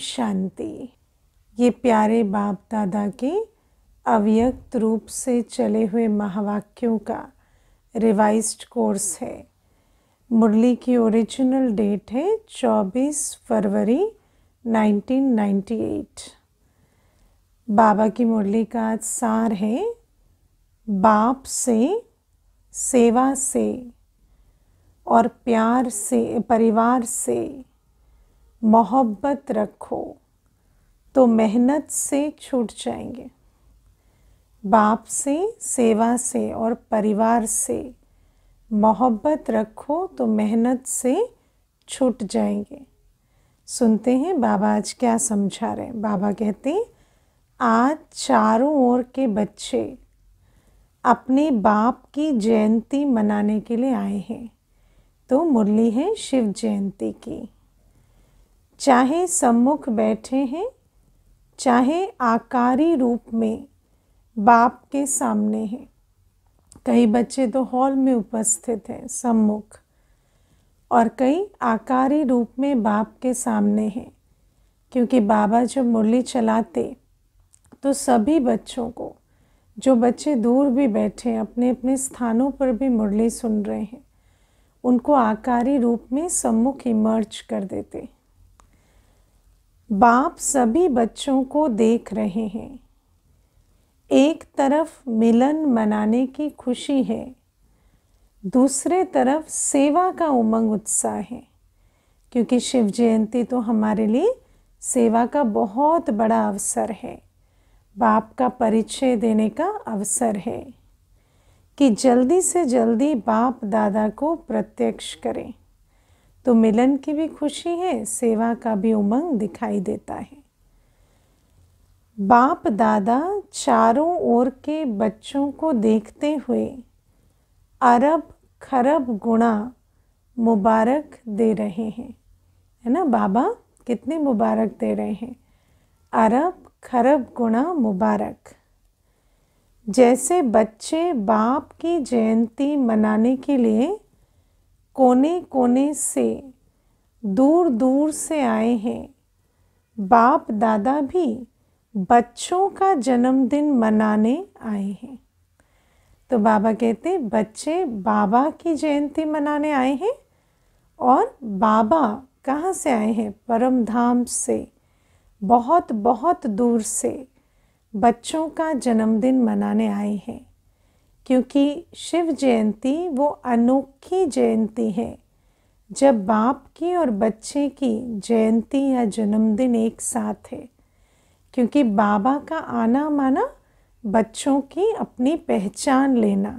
शांति ये प्यारे बाप दादा के अव्यक्त रूप से चले हुए महावाक्यों का रिवाइज्ड कोर्स है मुरली की ओरिजिनल डेट है 24 फरवरी 1998 बाबा की मुरली का आज सार है बाप से सेवा से और प्यार से परिवार से मोहब्बत रखो तो मेहनत से छूट जाएंगे बाप से सेवा से और परिवार से मोहब्बत रखो तो मेहनत से छूट जाएंगे सुनते हैं बाबा आज क्या समझा रहे हैं बाबा कहते हैं आज चारों ओर के बच्चे अपने बाप की जयंती मनाने के लिए आए हैं तो मुरली है शिव जयंती की चाहे सम्मुख बैठे हैं चाहे आकारी रूप में बाप के सामने हैं कई बच्चे तो हॉल में उपस्थित हैं सम्मुख और कई आकारी रूप में बाप के सामने हैं क्योंकि बाबा जब मुरली चलाते तो सभी बच्चों को जो बच्चे दूर भी बैठे हैं अपने अपने स्थानों पर भी मुरली सुन रहे हैं उनको आकारी रूप में सम्मुख इमर्ज कर देते बाप सभी बच्चों को देख रहे हैं एक तरफ मिलन मनाने की खुशी है दूसरे तरफ सेवा का उमंग उत्साह है क्योंकि शिव जयंती तो हमारे लिए सेवा का बहुत बड़ा अवसर है बाप का परिचय देने का अवसर है कि जल्दी से जल्दी बाप दादा को प्रत्यक्ष करें तो मिलन की भी खुशी है सेवा का भी उमंग दिखाई देता है बाप दादा चारों ओर के बच्चों को देखते हुए अरब खरब गुणा मुबारक दे रहे हैं है ना बाबा कितने मुबारक दे रहे हैं अरब खरब गुणा मुबारक जैसे बच्चे बाप की जयंती मनाने के लिए कोने कोने से दूर दूर से आए हैं बाप दादा भी बच्चों का जन्मदिन मनाने आए हैं तो बाबा कहते बच्चे बाबा की जयंती मनाने आए हैं और बाबा कहाँ से आए हैं परम धाम से बहुत बहुत दूर से बच्चों का जन्मदिन मनाने आए हैं क्योंकि शिव जयंती वो अनोखी जयंती है जब बाप की और बच्चे की जयंती या जन्मदिन एक साथ है क्योंकि बाबा का आना माना बच्चों की अपनी पहचान लेना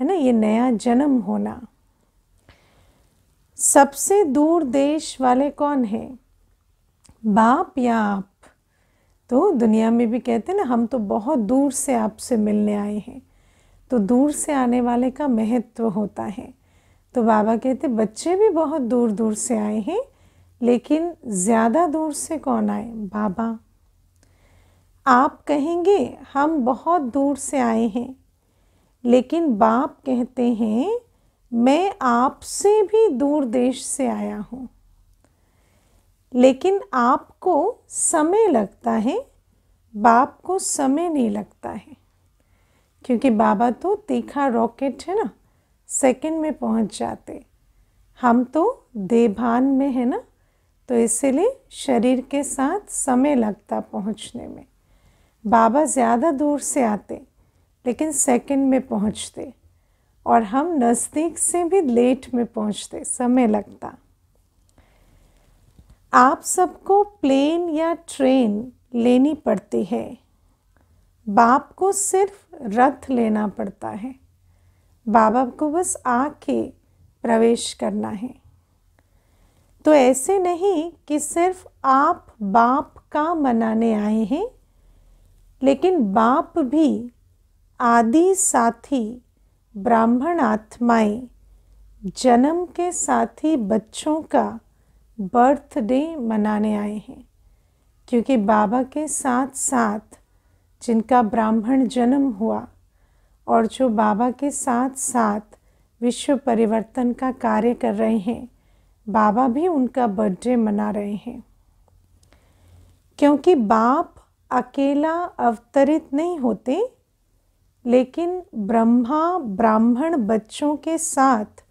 है ना ये नया जन्म होना सबसे दूर देश वाले कौन है बाप या आप तो दुनिया में भी कहते हैं ना हम तो बहुत दूर से आपसे मिलने आए हैं तो दूर से आने वाले का महत्व होता है तो बाबा कहते बच्चे भी बहुत दूर दूर से आए हैं लेकिन ज़्यादा दूर से कौन आए बाबा आप कहेंगे हम बहुत दूर से आए हैं लेकिन बाप कहते हैं मैं आपसे भी दूर देश से आया हूँ लेकिन आपको समय लगता है बाप को समय नहीं लगता है क्योंकि बाबा तो तीखा रॉकेट है ना सेकंड में पहुंच जाते हम तो देभान में है ना तो इसलिए शरीर के साथ समय लगता पहुंचने में बाबा ज़्यादा दूर से आते लेकिन सेकंड में पहुंचते और हम नज़दीक से भी लेट में पहुंचते समय लगता आप सबको प्लेन या ट्रेन लेनी पड़ती है बाप को सिर्फ रथ लेना पड़ता है बाबा को बस आके प्रवेश करना है तो ऐसे नहीं कि सिर्फ आप बाप का मनाने आए हैं लेकिन बाप भी आदि साथी ब्राह्मण आत्माएं जन्म के साथ ही बच्चों का बर्थडे मनाने आए हैं क्योंकि बाबा के साथ साथ जिनका ब्राह्मण जन्म हुआ और जो बाबा के साथ साथ विश्व परिवर्तन का कार्य कर रहे हैं बाबा भी उनका बर्थडे मना रहे हैं क्योंकि बाप अकेला अवतरित नहीं होते लेकिन ब्रह्मा ब्राह्मण बच्चों के साथ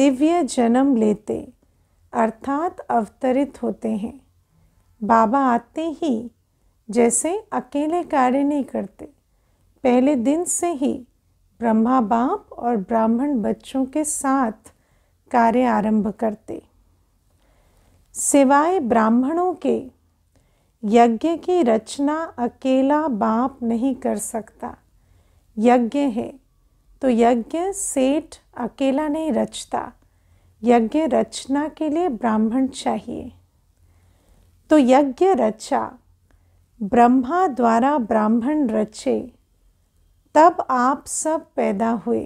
दिव्य जन्म लेते अर्थात अवतरित होते हैं बाबा आते ही जैसे अकेले कार्य नहीं करते पहले दिन से ही ब्रह्मा बाप और ब्राह्मण बच्चों के साथ कार्य आरंभ करते सिवाय ब्राह्मणों के यज्ञ की रचना अकेला बाप नहीं कर सकता यज्ञ है तो यज्ञ सेठ अकेला नहीं रचता यज्ञ रचना के लिए ब्राह्मण चाहिए तो यज्ञ रचा ब्रह्मा द्वारा ब्राह्मण रचे तब आप सब पैदा हुए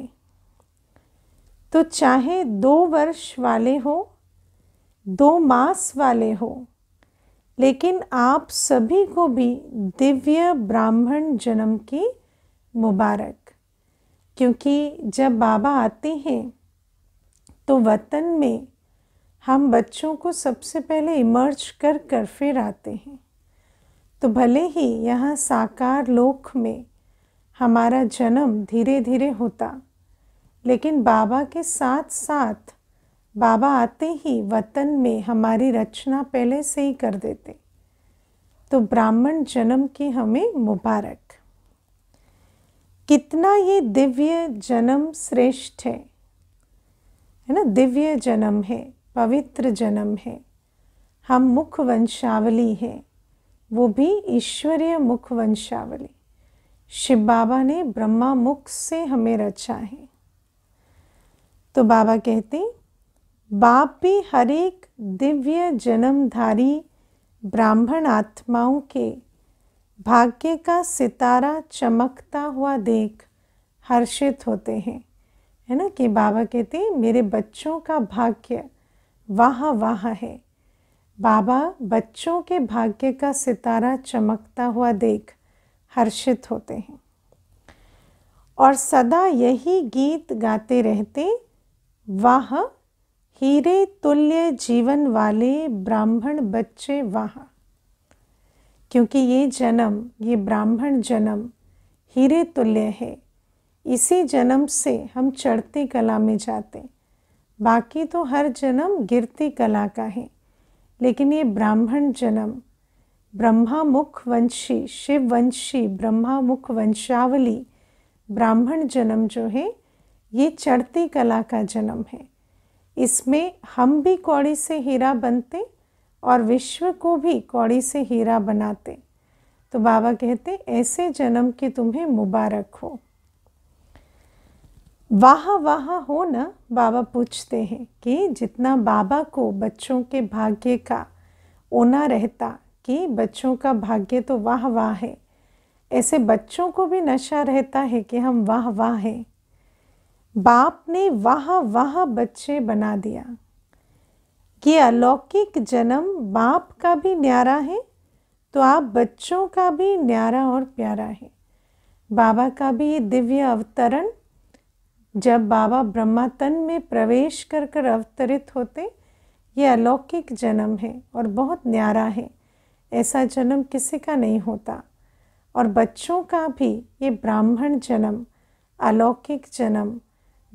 तो चाहे दो वर्ष वाले हो दो मास वाले हो लेकिन आप सभी को भी दिव्य ब्राह्मण जन्म की मुबारक क्योंकि जब बाबा आते हैं तो वतन में हम बच्चों को सबसे पहले इमर्ज कर कर फिर आते हैं तो भले ही यह साकार लोक में हमारा जन्म धीरे धीरे होता लेकिन बाबा के साथ साथ बाबा आते ही वतन में हमारी रचना पहले से ही कर देते तो ब्राह्मण जन्म की हमें मुबारक कितना ये दिव्य जन्म श्रेष्ठ है है ना दिव्य जन्म है पवित्र जन्म है हम मुख वंशावली हैं वो भी ईश्वरीय मुख वंशावली शिव बाबा ने ब्रह्मा मुख से हमें रचा है तो बाबा कहते बाप भी हर एक दिव्य जन्मधारी ब्राह्मण आत्माओं के भाग्य का सितारा चमकता हुआ देख हर्षित होते हैं है ना कि बाबा कहते मेरे बच्चों का भाग्य वाह वाह है बाबा बच्चों के भाग्य का सितारा चमकता हुआ देख हर्षित होते हैं और सदा यही गीत गाते रहते वाह हीरे तुल्य जीवन वाले ब्राह्मण बच्चे वाह क्योंकि ये जन्म ये ब्राह्मण जन्म हीरे तुल्य है इसी जन्म से हम चढ़ती कला में जाते बाकी तो हर जन्म गिरती कला का है लेकिन ये ब्राह्मण जन्म ब्रह्मा मुख वंशी शिव वंशी ब्रह्मा मुख वंशावली ब्राह्मण जन्म जो है ये चढ़ती कला का जन्म है इसमें हम भी कौड़ी से हीरा बनते और विश्व को भी कौड़ी से हीरा बनाते तो बाबा कहते ऐसे जन्म की तुम्हें मुबारक हो वाह वाह हो न बाबा पूछते हैं कि जितना बाबा को बच्चों के भाग्य का ओना रहता कि बच्चों का भाग्य तो वाह वाह है ऐसे बच्चों को भी नशा रहता है कि हम वाह वाह हैं बाप ने वाह वाह बच्चे बना दिया कि अलौकिक जन्म बाप का भी न्यारा है तो आप बच्चों का भी न्यारा और प्यारा है बाबा का भी ये दिव्य अवतरण जब बाबा ब्रह्मातन में प्रवेश कर कर अवतरित होते ये अलौकिक जन्म है और बहुत न्यारा है ऐसा जन्म किसी का नहीं होता और बच्चों का भी ये ब्राह्मण जन्म अलौकिक जन्म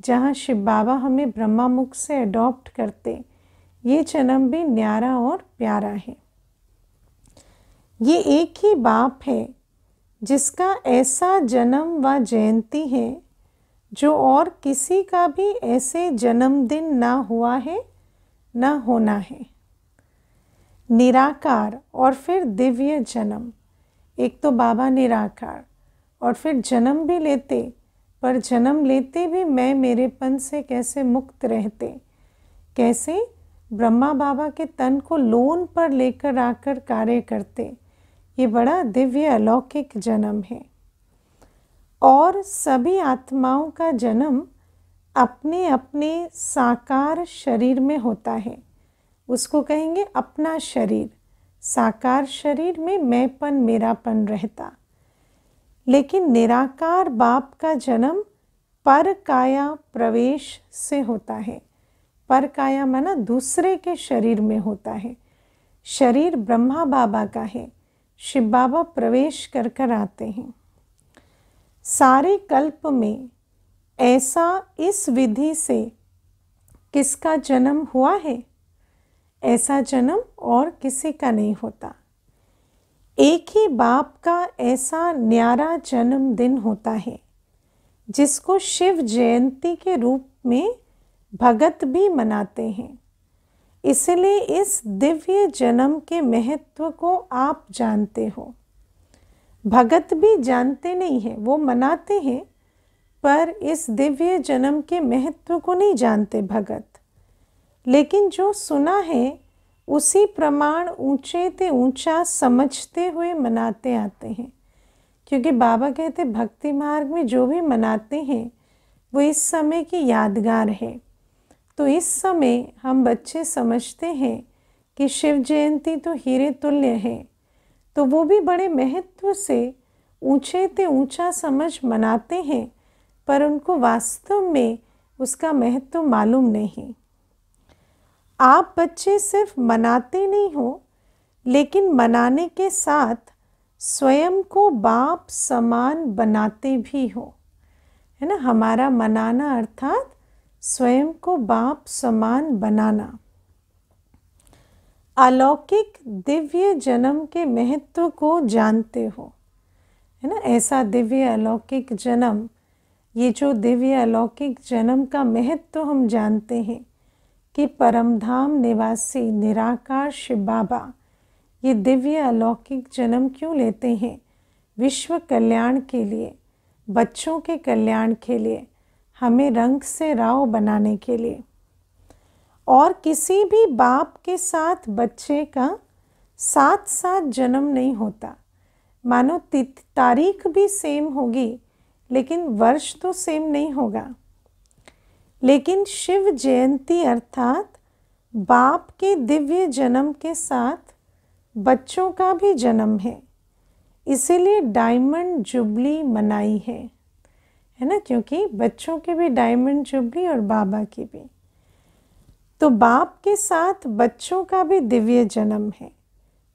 जहाँ शिव बाबा हमें ब्रह्मामुख से अडॉप्ट करते ये जन्म भी न्यारा और प्यारा है ये एक ही बाप है जिसका ऐसा जन्म व जयंती है जो और किसी का भी ऐसे जन्मदिन ना हुआ है न होना है निराकार और फिर दिव्य जन्म एक तो बाबा निराकार और फिर जन्म भी लेते पर जन्म लेते भी मैं मेरेपन से कैसे मुक्त रहते कैसे ब्रह्मा बाबा के तन को लोन पर लेकर आकर कार्य करते ये बड़ा दिव्य अलौकिक जन्म है और सभी आत्माओं का जन्म अपने अपने साकार शरीर में होता है उसको कहेंगे अपना शरीर साकार शरीर में मैंपन मेरापन रहता लेकिन निराकार बाप का जन्म पर काया प्रवेश से होता है पर काया माना दूसरे के शरीर में होता है शरीर ब्रह्मा बाबा का है शिव बाबा प्रवेश कर कर आते हैं सारे कल्प में ऐसा इस विधि से किसका जन्म हुआ है ऐसा जन्म और किसी का नहीं होता एक ही बाप का ऐसा न्यारा जन्मदिन होता है जिसको शिव जयंती के रूप में भगत भी मनाते हैं इसलिए इस दिव्य जन्म के महत्व को आप जानते हो भगत भी जानते नहीं हैं वो मनाते हैं पर इस दिव्य जन्म के महत्व को नहीं जानते भगत लेकिन जो सुना है उसी प्रमाण ऊंचे ते ऊंचा समझते हुए मनाते आते हैं क्योंकि बाबा कहते भक्ति मार्ग में जो भी मनाते हैं वो इस समय की यादगार है तो इस समय हम बच्चे समझते हैं कि शिव जयंती तो हीरे तुल्य है तो वो भी बड़े महत्व से ऊंचे ते ऊंचा समझ मनाते हैं पर उनको वास्तव में उसका महत्व मालूम नहीं आप बच्चे सिर्फ मनाते नहीं हो लेकिन मनाने के साथ स्वयं को बाप समान बनाते भी हो है ना हमारा मनाना अर्थात स्वयं को बाप समान बनाना अलौकिक दिव्य जन्म के महत्व को जानते हो है ना ऐसा दिव्य अलौकिक जन्म ये जो दिव्य अलौकिक जन्म का महत्व हम जानते हैं कि परमधाम निवासी निराकार शिव बाबा ये दिव्य अलौकिक जन्म क्यों लेते हैं विश्व कल्याण के लिए बच्चों के कल्याण के लिए हमें रंग से राव बनाने के लिए और किसी भी बाप के साथ बच्चे का साथ साथ जन्म नहीं होता मानो तारीख भी सेम होगी लेकिन वर्ष तो सेम नहीं होगा लेकिन शिव जयंती अर्थात बाप के दिव्य जन्म के साथ बच्चों का भी जन्म है इसीलिए डायमंड जुबली मनाई है है ना क्योंकि बच्चों के भी डायमंड जुबली और बाबा की भी तो बाप के साथ बच्चों का भी दिव्य जन्म है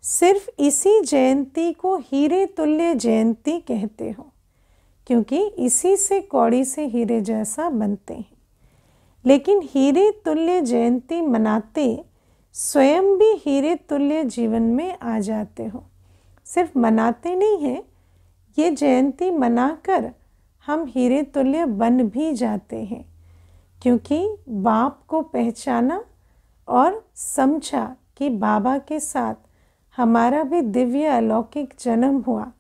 सिर्फ इसी जयंती को हीरे तुल्य जयंती कहते हो क्योंकि इसी से कौड़ी से हीरे जैसा बनते हैं लेकिन हीरे तुल्य जयंती मनाते स्वयं भी हीरे तुल्य जीवन में आ जाते हो सिर्फ मनाते नहीं हैं ये जयंती मनाकर हम हीरे तुल्य बन भी जाते हैं क्योंकि बाप को पहचाना और समझा कि बाबा के साथ हमारा भी दिव्य अलौकिक जन्म हुआ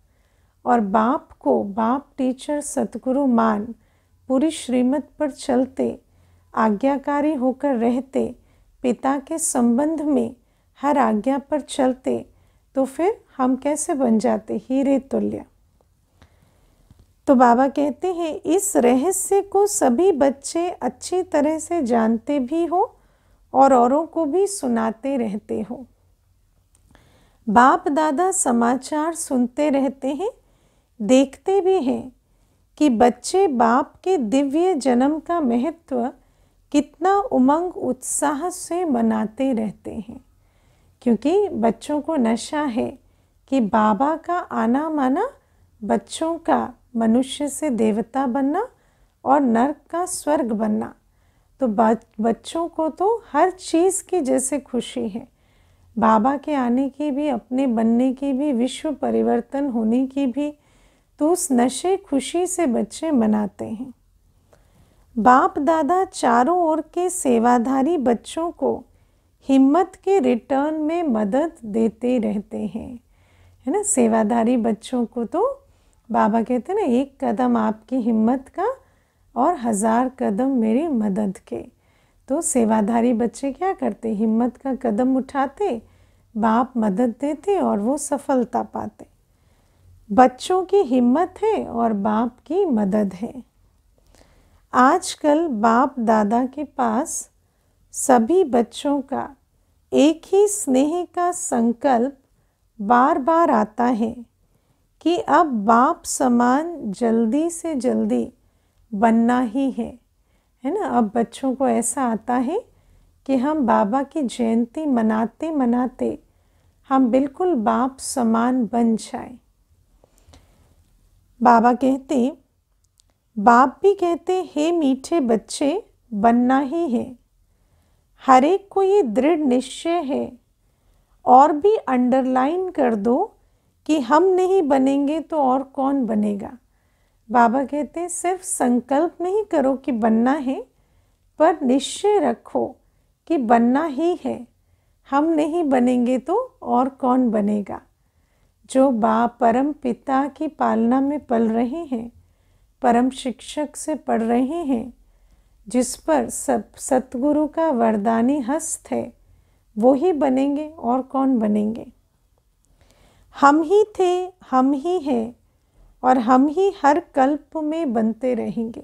और बाप को बाप टीचर सतगुरु मान पूरी श्रीमत पर चलते आज्ञाकारी होकर रहते पिता के संबंध में हर आज्ञा पर चलते तो फिर हम कैसे बन जाते हीरे तुल्य तो बाबा कहते हैं इस रहस्य को सभी बच्चे अच्छी तरह से जानते भी हो और औरों को भी सुनाते रहते हो बाप दादा समाचार सुनते रहते हैं देखते भी हैं कि बच्चे बाप के दिव्य जन्म का महत्व कितना उमंग उत्साह से मनाते रहते हैं क्योंकि बच्चों को नशा है कि बाबा का आना माना बच्चों का मनुष्य से देवता बनना और नर्क का स्वर्ग बनना तो बच्चों को तो हर चीज़ की जैसे खुशी है बाबा के आने की भी अपने बनने की भी विश्व परिवर्तन होने की भी तो उस नशे खुशी से बच्चे मनाते हैं बाप दादा चारों ओर के सेवाधारी बच्चों को हिम्मत के रिटर्न में मदद देते रहते हैं है ना सेवाधारी बच्चों को तो बाबा कहते हैं ना एक कदम आपकी हिम्मत का और हज़ार कदम मेरी मदद के तो सेवाधारी बच्चे क्या करते हिम्मत का कदम उठाते बाप मदद देते और वो सफलता पाते बच्चों की हिम्मत है और बाप की मदद है आजकल बाप दादा के पास सभी बच्चों का एक ही स्नेह का संकल्प बार बार आता है कि अब बाप समान जल्दी से जल्दी बनना ही है है ना अब बच्चों को ऐसा आता है कि हम बाबा की जयंती मनाते मनाते हम बिल्कुल बाप समान बन जाए बाबा कहते बाप भी कहते हे मीठे बच्चे बनना ही है हर एक को ये दृढ़ निश्चय है और भी अंडरलाइन कर दो कि हम नहीं बनेंगे तो और कौन बनेगा बाबा कहते हैं सिर्फ संकल्प नहीं करो कि बनना है पर निश्चय रखो कि बनना ही है हम नहीं बनेंगे तो और कौन बनेगा जो बा परम पिता की पालना में पल रहे हैं परम शिक्षक से पढ़ रहे हैं जिस पर सब सतगुरु का वरदानी हस्त है वो ही बनेंगे और कौन बनेंगे हम ही थे हम ही हैं और हम ही हर कल्प में बनते रहेंगे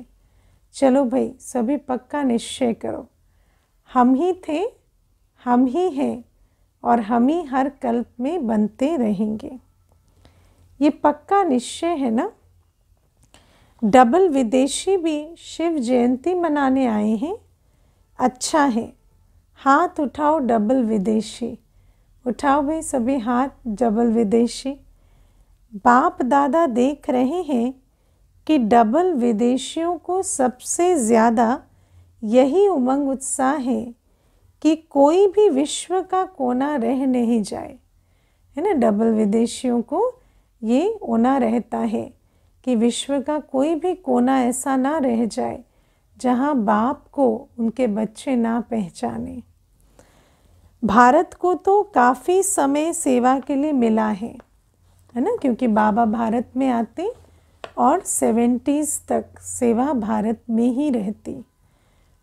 चलो भाई सभी पक्का निश्चय करो हम ही थे हम ही हैं और हम ही हर कल्प में बनते रहेंगे ये पक्का निश्चय है ना डबल विदेशी भी शिव जयंती मनाने आए हैं अच्छा है हाथ उठाओ डबल विदेशी उठाओ भाई सभी हाथ जबल विदेशी बाप दादा देख रहे हैं कि डबल विदेशियों को सबसे ज़्यादा यही उमंग उत्साह है कि कोई भी विश्व का कोना रह नहीं जाए है ना डबल विदेशियों को ये ओना रहता है कि विश्व का कोई भी कोना ऐसा ना रह जाए जहाँ बाप को उनके बच्चे ना पहचाने भारत को तो काफ़ी समय सेवा के लिए मिला है है ना क्योंकि बाबा भारत में आते और सेवेंटीज़ तक सेवा भारत में ही रहती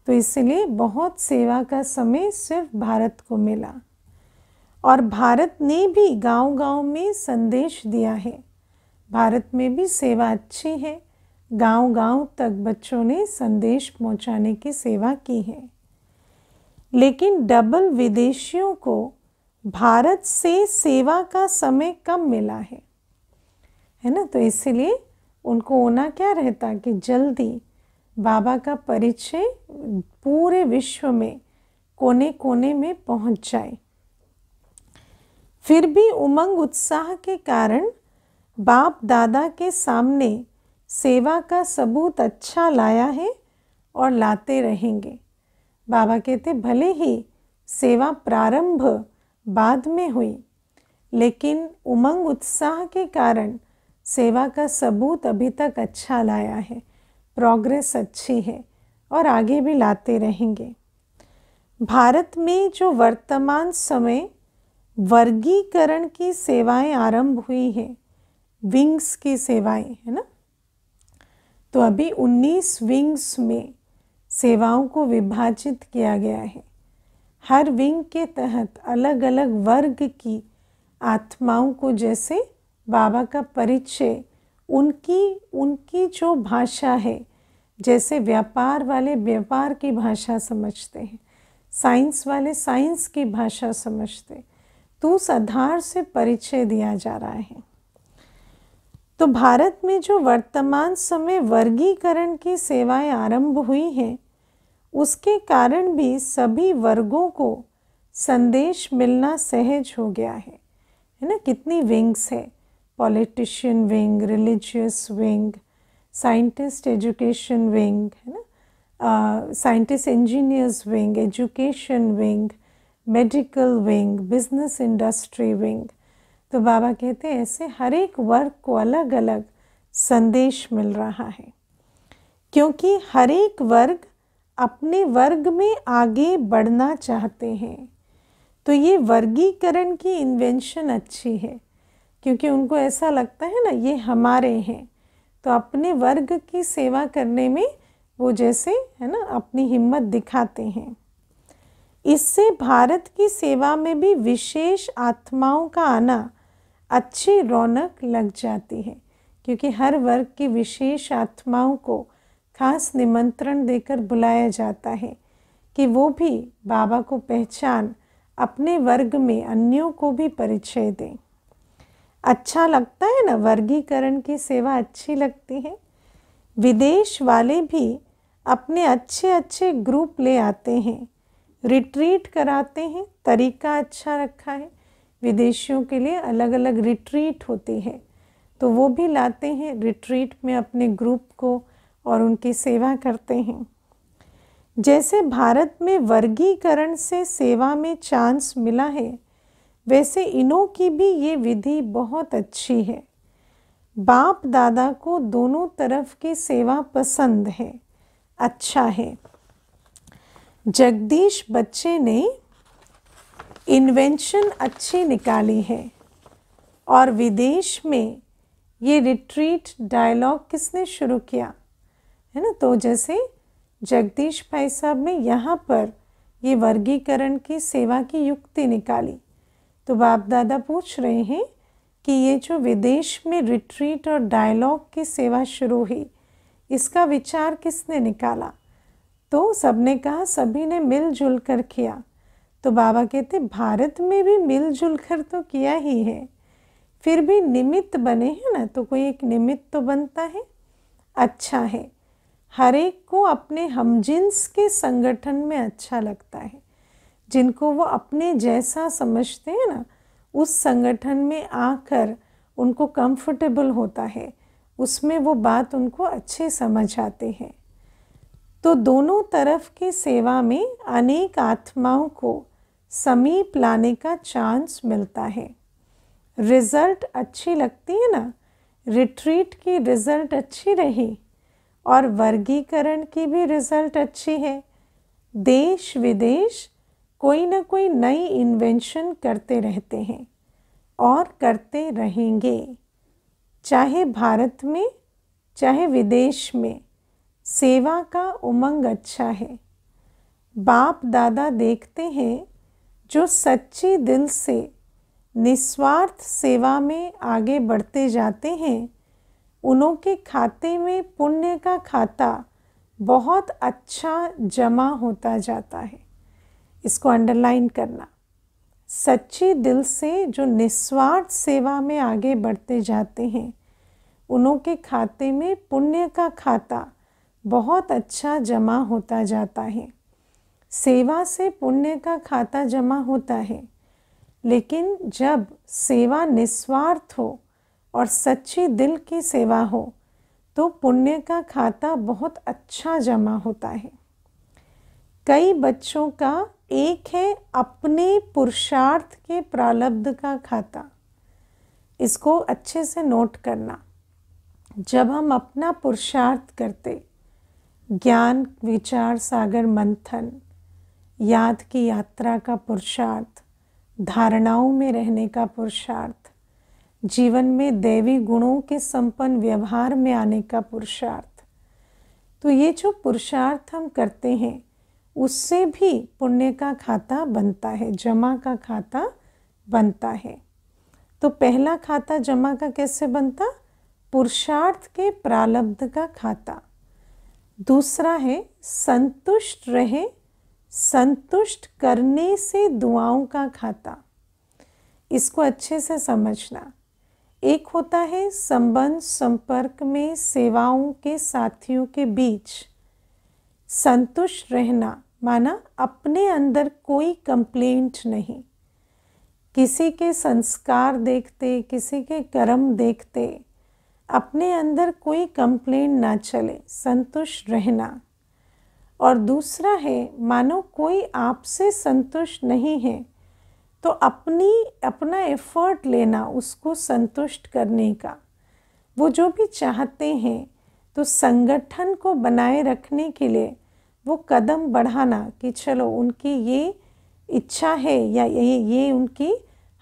तो इसलिए बहुत सेवा का समय सिर्फ भारत को मिला और भारत ने भी गांव-गांव में संदेश दिया है भारत में भी सेवा अच्छी है गांव-गांव तक बच्चों ने संदेश पहुंचाने की सेवा की है लेकिन डबल विदेशियों को भारत से सेवा का समय कम मिला है है ना तो इसलिए उनको होना क्या रहता कि जल्दी बाबा का परिचय पूरे विश्व में कोने कोने में पहुंच जाए फिर भी उमंग उत्साह के कारण बाप दादा के सामने सेवा का सबूत अच्छा लाया है और लाते रहेंगे बाबा कहते भले ही सेवा प्रारंभ बाद में हुई लेकिन उमंग उत्साह के कारण सेवा का सबूत अभी तक अच्छा लाया है प्रोग्रेस अच्छी है और आगे भी लाते रहेंगे भारत में जो वर्तमान समय वर्गीकरण की सेवाएं आरंभ हुई है विंग्स की सेवाएं है ना तो अभी 19 विंग्स में सेवाओं को विभाजित किया गया है हर विंग के तहत अलग अलग वर्ग की आत्माओं को जैसे बाबा का परिचय उनकी उनकी जो भाषा है जैसे व्यापार वाले व्यापार की भाषा समझते हैं साइंस वाले साइंस की भाषा समझते तो उस आधार से परिचय दिया जा रहा है तो भारत में जो वर्तमान समय वर्गीकरण की सेवाएं आरंभ हुई हैं उसके कारण भी सभी वर्गों को संदेश मिलना सहज हो गया है है ना कितनी विंग्स है politician wing religious wing scientist education wing है ना scientist engineers wing education wing medical wing business industry wing तो बाबा कहते हैं ऐसे हर एक वर्ग को अलग अलग संदेश मिल रहा है क्योंकि हर एक वर्ग अपने वर्ग में आगे बढ़ना चाहते हैं तो ये वर्गीकरण की इन्वेंशन अच्छी है क्योंकि उनको ऐसा लगता है ना ये हमारे हैं तो अपने वर्ग की सेवा करने में वो जैसे है ना अपनी हिम्मत दिखाते हैं इससे भारत की सेवा में भी विशेष आत्माओं का आना अच्छी रौनक लग जाती है क्योंकि हर वर्ग की विशेष आत्माओं को खास निमंत्रण देकर बुलाया जाता है कि वो भी बाबा को पहचान अपने वर्ग में अन्यों को भी परिचय दें अच्छा लगता है ना वर्गीकरण की सेवा अच्छी लगती है विदेश वाले भी अपने अच्छे अच्छे ग्रुप ले आते हैं रिट्रीट कराते हैं तरीका अच्छा रखा है विदेशियों के लिए अलग अलग रिट्रीट होती है तो वो भी लाते हैं रिट्रीट में अपने ग्रुप को और उनकी सेवा करते हैं जैसे भारत में वर्गीकरण से सेवा में चांस मिला है वैसे इनों की भी ये विधि बहुत अच्छी है बाप दादा को दोनों तरफ की सेवा पसंद है अच्छा है जगदीश बच्चे ने इन्वेंशन अच्छी निकाली है और विदेश में ये रिट्रीट डायलॉग किसने शुरू किया है ना तो जैसे जगदीश भाई साहब ने यहाँ पर ये वर्गीकरण की सेवा की युक्ति निकाली तो बाप दादा पूछ रहे हैं कि ये जो विदेश में रिट्रीट और डायलॉग की सेवा शुरू हुई इसका विचार किसने निकाला तो सबने कहा सभी ने मिलजुल कर किया तो बाबा कहते भारत में भी मिलजुल कर तो किया ही है फिर भी निमित्त बने हैं ना तो कोई एक निमित्त तो बनता है अच्छा है हर एक को अपने हमजिन्स के संगठन में अच्छा लगता है जिनको वो अपने जैसा समझते हैं ना उस संगठन में आकर उनको कंफर्टेबल होता है उसमें वो बात उनको अच्छे समझ आते हैं तो दोनों तरफ की सेवा में अनेक आत्माओं को समीप लाने का चांस मिलता है रिज़ल्ट अच्छी लगती है ना रिट्रीट की रिज़ल्ट अच्छी रही और वर्गीकरण की भी रिज़ल्ट अच्छी है देश विदेश कोई ना कोई नई इन्वेंशन करते रहते हैं और करते रहेंगे चाहे भारत में चाहे विदेश में सेवा का उमंग अच्छा है बाप दादा देखते हैं जो सच्ची दिल से निस्वार्थ सेवा में आगे बढ़ते जाते हैं उनके खाते में पुण्य का खाता बहुत अच्छा जमा होता जाता है इसको अंडरलाइन करना सच्चे दिल से जो निस्वार्थ सेवा में आगे बढ़ते जाते हैं उनके खाते में पुण्य का खाता बहुत अच्छा जमा होता जाता है सेवा से पुण्य का खाता जमा होता है लेकिन जब सेवा निस्वार्थ हो और सच्ची दिल की सेवा हो तो पुण्य का खाता बहुत अच्छा जमा होता है कई बच्चों का एक है अपने पुरुषार्थ के प्रारब्ध का खाता इसको अच्छे से नोट करना जब हम अपना पुरुषार्थ करते ज्ञान विचार सागर मंथन याद की यात्रा का पुरुषार्थ धारणाओं में रहने का पुरुषार्थ जीवन में दैवी गुणों के संपन्न व्यवहार में आने का पुरुषार्थ तो ये जो पुरुषार्थ हम करते हैं उससे भी पुण्य का खाता बनता है जमा का खाता बनता है तो पहला खाता जमा का कैसे बनता पुरुषार्थ के प्रारब्ध का खाता दूसरा है संतुष्ट रहे संतुष्ट करने से दुआओं का खाता इसको अच्छे से समझना एक होता है संबंध संपर्क में सेवाओं के साथियों के बीच संतुष्ट रहना माना अपने अंदर कोई कंप्लेंट नहीं किसी के संस्कार देखते किसी के कर्म देखते अपने अंदर कोई कंप्लेंट ना चले संतुष्ट रहना और दूसरा है मानो कोई आपसे संतुष्ट नहीं है तो अपनी अपना एफर्ट लेना उसको संतुष्ट करने का वो जो भी चाहते हैं तो संगठन को बनाए रखने के लिए वो कदम बढ़ाना कि चलो उनकी ये इच्छा है या ये ये उनकी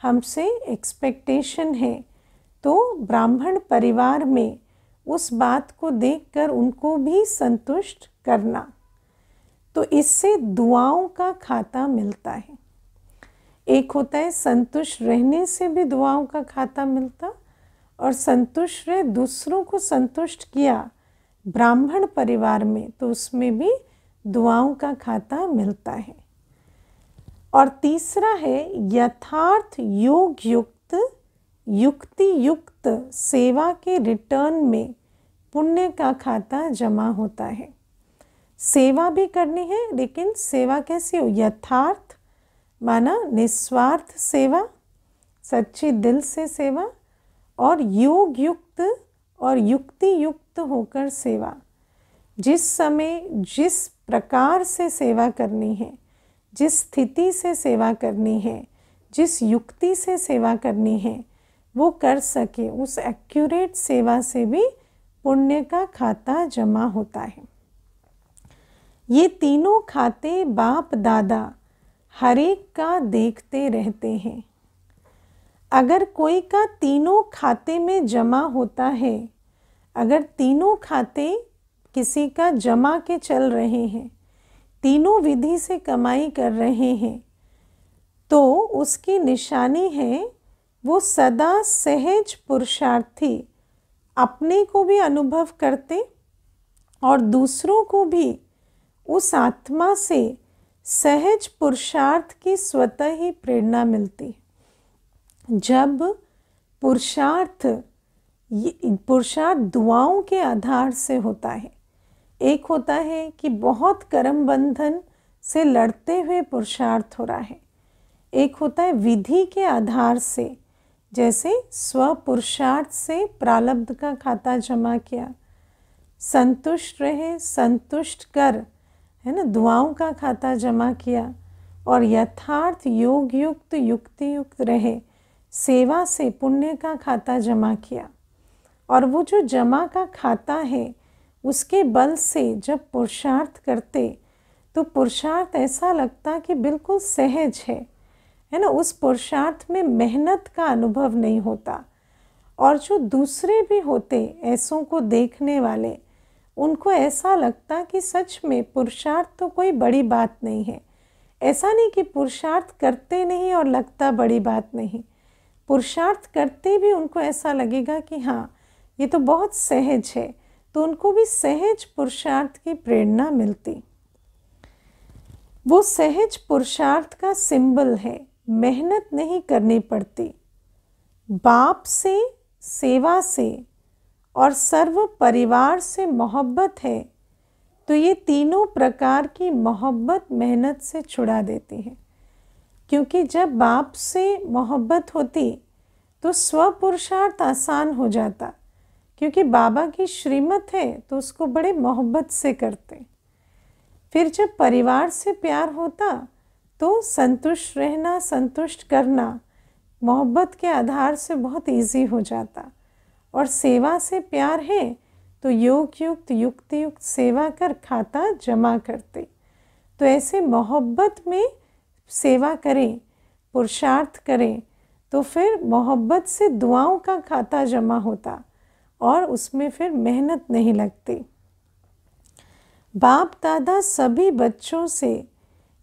हमसे एक्सपेक्टेशन है तो ब्राह्मण परिवार में उस बात को देखकर उनको भी संतुष्ट करना तो इससे दुआओं का खाता मिलता है एक होता है संतुष्ट रहने से भी दुआओं का खाता मिलता और संतुष्ट रहे दूसरों को संतुष्ट किया ब्राह्मण परिवार में तो उसमें भी दुआओं का खाता मिलता है और तीसरा है यथार्थ योग युक्त युक्ति युक्त सेवा के रिटर्न में पुण्य का खाता जमा होता है सेवा भी करनी है लेकिन सेवा कैसी हो यथार्थ माना निस्वार्थ सेवा सच्चे दिल से सेवा और योग युक्त और युक्ति युक्त होकर सेवा जिस समय जिस प्रकार से सेवा करनी है जिस स्थिति से सेवा करनी है जिस युक्ति से सेवा करनी है वो कर सके उस एक्यूरेट सेवा से भी पुण्य का खाता जमा होता है ये तीनों खाते बाप दादा हरेक का देखते रहते हैं अगर कोई का तीनों खाते में जमा होता है अगर तीनों खाते किसी का जमा के चल रहे हैं तीनों विधि से कमाई कर रहे हैं तो उसकी निशानी है वो सदा सहज पुरुषार्थी अपने को भी अनुभव करते और दूसरों को भी उस आत्मा से सहज पुरुषार्थ की स्वतः ही प्रेरणा मिलती जब पुरुषार्थ पुरुषार्थ दुआओं के आधार से होता है एक होता है कि बहुत कर्म बंधन से लड़ते हुए पुरुषार्थ हो रहा है एक होता है विधि के आधार से जैसे स्व पुरुषार्थ से प्रालब्ध का खाता जमा किया संतुष्ट रहे संतुष्ट कर है ना दुआओं का खाता जमा किया और यथार्थ योग युक्त युक्ति युक्त रहे सेवा से पुण्य का खाता जमा किया और वो जो जमा का खाता है उसके बल से जब पुरुषार्थ करते तो पुरुषार्थ ऐसा लगता कि बिल्कुल सहज है है ना उस पुरुषार्थ में मेहनत का अनुभव नहीं होता और जो दूसरे भी होते ऐसों को देखने वाले उनको ऐसा लगता कि सच में पुरुषार्थ तो कोई बड़ी बात नहीं है ऐसा नहीं कि पुरुषार्थ करते नहीं और लगता बड़ी बात नहीं पुरुषार्थ करते भी उनको ऐसा लगेगा कि हाँ ये तो बहुत सहज है तो उनको भी सहज पुरुषार्थ की प्रेरणा मिलती वो सहज पुरुषार्थ का सिंबल है मेहनत नहीं करनी पड़ती बाप से सेवा से और सर्व परिवार से मोहब्बत है तो ये तीनों प्रकार की मोहब्बत मेहनत से छुड़ा देती है क्योंकि जब बाप से मोहब्बत होती तो स्वपुरुषार्थ आसान हो जाता क्योंकि बाबा की श्रीमत है तो उसको बड़े मोहब्बत से करते फिर जब परिवार से प्यार होता तो संतुष्ट रहना संतुष्ट करना मोहब्बत के आधार से बहुत इजी हो जाता और सेवा से प्यार है तो योग युक्त युक्ति युक्त सेवा कर खाता जमा करते तो ऐसे मोहब्बत में सेवा करें पुरुषार्थ करें तो फिर मोहब्बत से दुआओं का खाता जमा होता और उसमें फिर मेहनत नहीं लगती बाप दादा सभी बच्चों से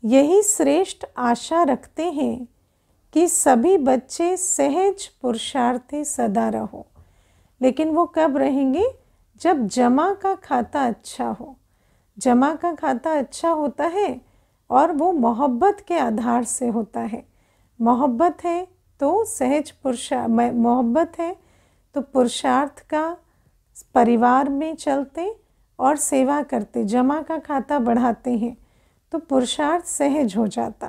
यही श्रेष्ठ आशा रखते हैं कि सभी बच्चे सहज पुरुषार्थी सदा रहो लेकिन वो कब रहेंगे जब जमा का खाता अच्छा हो जमा का खाता अच्छा होता है और वो मोहब्बत के आधार से होता है मोहब्बत है तो सहज पुरुषा मोहब्बत है तो पुरुषार्थ का परिवार में चलते और सेवा करते जमा का खाता बढ़ाते हैं तो पुरुषार्थ सहज हो जाता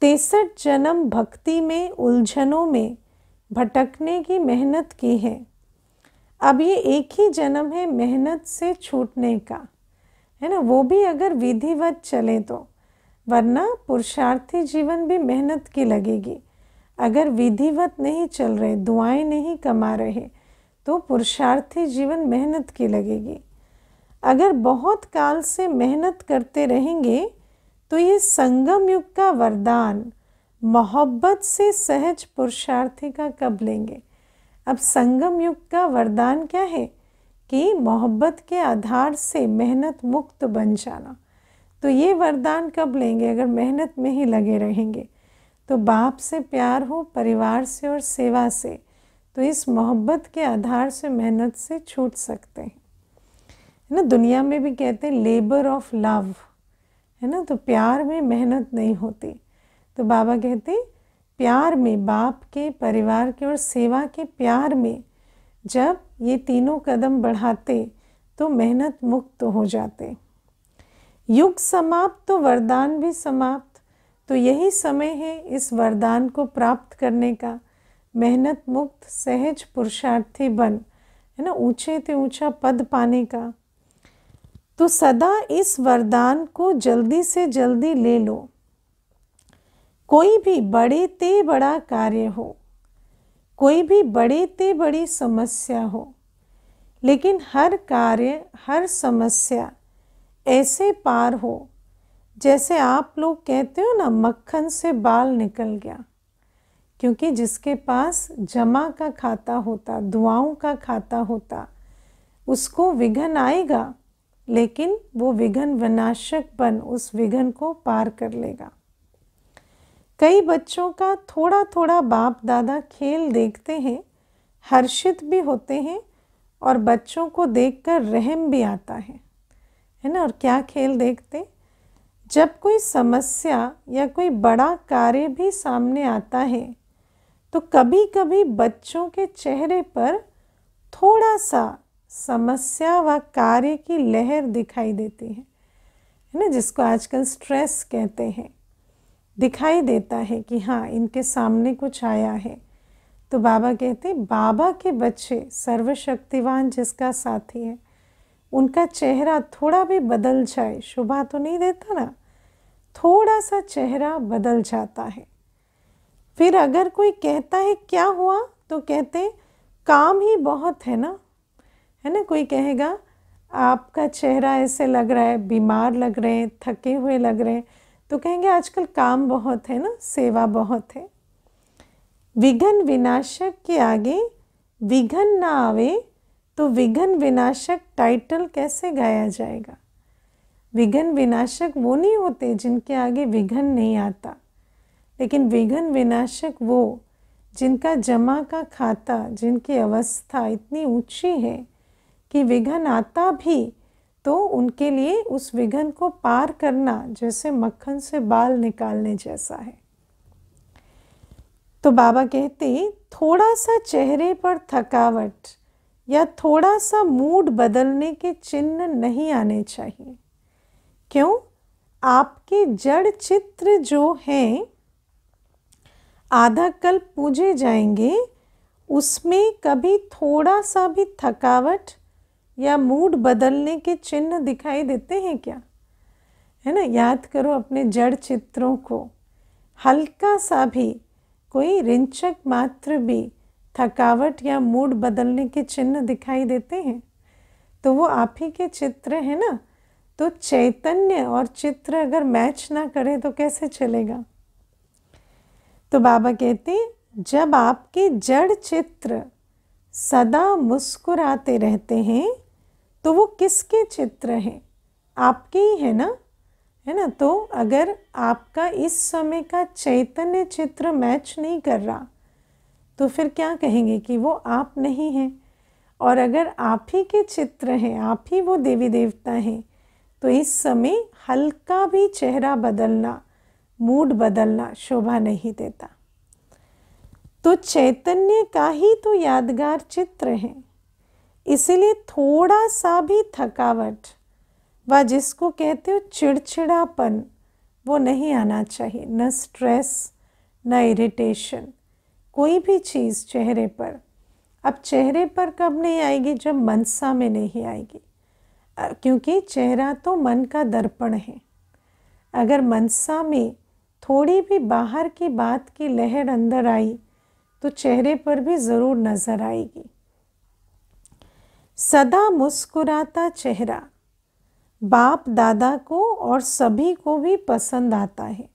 तिरसठ जन्म भक्ति में उलझनों में भटकने की मेहनत की है अब ये एक ही जन्म है मेहनत से छूटने का है ना वो भी अगर विधिवत चले तो वरना पुरुषार्थी जीवन भी मेहनत की लगेगी अगर विधिवत नहीं चल रहे दुआएं नहीं कमा रहे तो पुरुषार्थी जीवन मेहनत की लगेगी अगर बहुत काल से मेहनत करते रहेंगे तो ये संगम युग का वरदान मोहब्बत से सहज पुरुषार्थी का कब लेंगे अब संगम युग का वरदान क्या है कि मोहब्बत के आधार से मेहनत मुक्त बन जाना तो ये वरदान कब लेंगे अगर मेहनत में ही लगे रहेंगे तो बाप से प्यार हो परिवार से और सेवा से तो इस मोहब्बत के आधार से मेहनत से छूट सकते हैं है ना दुनिया में भी कहते हैं लेबर ऑफ लव है ना तो प्यार में मेहनत नहीं होती तो बाबा कहते प्यार में बाप के परिवार के और सेवा के प्यार में जब ये तीनों कदम बढ़ाते तो मेहनत मुक्त तो हो जाते युग समाप्त तो वरदान भी समाप्त तो यही समय है इस वरदान को प्राप्त करने का मेहनत मुक्त सहज पुरुषार्थी बन है ना ऊंचे से ऊंचा पद पाने का तो सदा इस वरदान को जल्दी से जल्दी ले लो कोई भी बड़े ते बड़ा कार्य हो कोई भी बड़े ते बड़ी समस्या हो लेकिन हर कार्य हर समस्या ऐसे पार हो जैसे आप लोग कहते हो ना मक्खन से बाल निकल गया क्योंकि जिसके पास जमा का खाता होता दुआओं का खाता होता उसको विघन आएगा लेकिन वो विघन विनाशक बन उस विघन को पार कर लेगा कई बच्चों का थोड़ा थोड़ा बाप दादा खेल देखते हैं हर्षित भी होते हैं और बच्चों को देखकर रहम भी आता है है ना और क्या खेल देखते जब कोई समस्या या कोई बड़ा कार्य भी सामने आता है तो कभी कभी बच्चों के चेहरे पर थोड़ा सा समस्या व कार्य की लहर दिखाई देती है है ना जिसको आजकल स्ट्रेस कहते हैं दिखाई देता है कि हाँ इनके सामने कुछ आया है तो बाबा कहते हैं बाबा के बच्चे सर्वशक्तिवान जिसका साथी है उनका चेहरा थोड़ा भी बदल जाए शुभा तो नहीं देता ना थोड़ा सा चेहरा बदल जाता है फिर अगर कोई कहता है क्या हुआ तो कहते काम ही बहुत है ना है ना कोई कहेगा आपका चेहरा ऐसे लग रहा है बीमार लग रहे हैं थके हुए लग रहे हैं तो कहेंगे आजकल काम बहुत है ना सेवा बहुत है विघन विनाशक के आगे विघन ना आवे तो विघन विनाशक टाइटल कैसे गाया जाएगा विघन विनाशक वो नहीं होते जिनके आगे विघन नहीं आता लेकिन विघन विनाशक वो जिनका जमा का खाता जिनकी अवस्था इतनी ऊंची है कि विघन आता भी तो उनके लिए उस विघन को पार करना जैसे मक्खन से बाल निकालने जैसा है तो बाबा कहते थोड़ा सा चेहरे पर थकावट या थोड़ा सा मूड बदलने के चिन्ह नहीं आने चाहिए क्यों आपके जड़ चित्र जो हैं आधा कल पूजे जाएंगे उसमें कभी थोड़ा सा भी थकावट या मूड बदलने के चिन्ह दिखाई देते हैं क्या है ना याद करो अपने जड़ चित्रों को हल्का सा भी कोई रिंचक मात्र भी थकावट या मूड बदलने के चिन्ह दिखाई देते हैं तो वो आप ही के चित्र है ना तो चैतन्य और चित्र अगर मैच ना करें तो कैसे चलेगा तो बाबा कहते जब आपके जड़ चित्र सदा मुस्कुराते रहते हैं तो वो किसके चित्र हैं आपके ही है ना है ना तो अगर आपका इस समय का चैतन्य चित्र मैच नहीं कर रहा तो फिर क्या कहेंगे कि वो आप नहीं हैं और अगर आप ही के चित्र हैं आप ही वो देवी देवता हैं तो इस समय हल्का भी चेहरा बदलना मूड बदलना शोभा नहीं देता तो चैतन्य का ही तो यादगार चित्र हैं इसलिए थोड़ा सा भी थकावट व जिसको कहते हो चिड़चिड़ापन वो नहीं आना चाहिए न स्ट्रेस न इरिटेशन कोई भी चीज़ चेहरे पर अब चेहरे पर कब नहीं आएगी जब मनसा में नहीं आएगी क्योंकि चेहरा तो मन का दर्पण है अगर मनसा में थोड़ी भी बाहर की बात की लहर अंदर आई तो चेहरे पर भी ज़रूर नज़र आएगी सदा मुस्कुराता चेहरा बाप दादा को और सभी को भी पसंद आता है